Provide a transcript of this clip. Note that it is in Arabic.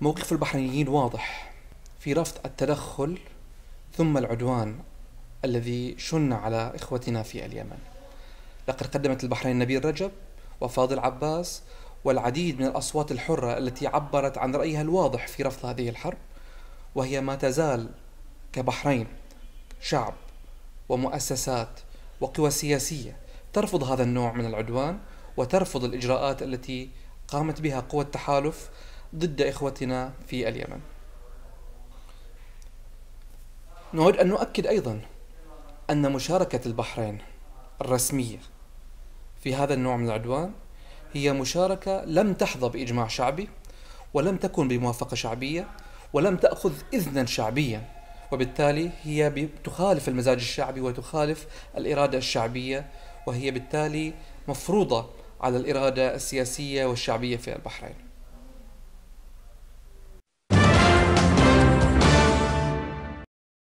موقف البحرينيين واضح في رفض التدخل ثم العدوان الذي شن على إخوتنا في اليمن لقد قدمت البحرين نبيل رجب وفاضل عباس والعديد من الأصوات الحرة التي عبرت عن رأيها الواضح في رفض هذه الحرب وهي ما تزال كبحرين شعب ومؤسسات وقوى سياسية ترفض هذا النوع من العدوان وترفض الإجراءات التي قامت بها قوى التحالف ضد إخوتنا في اليمن نود أن نؤكد أيضا أن مشاركة البحرين الرسمية في هذا النوع من العدوان هي مشاركة لم تحظى بإجماع شعبي ولم تكن بموافقة شعبية ولم تأخذ إذنا شعبيا وبالتالي هي تخالف المزاج الشعبي وتخالف الإرادة الشعبية وهي بالتالي مفروضة على الإرادة السياسية والشعبية في البحرين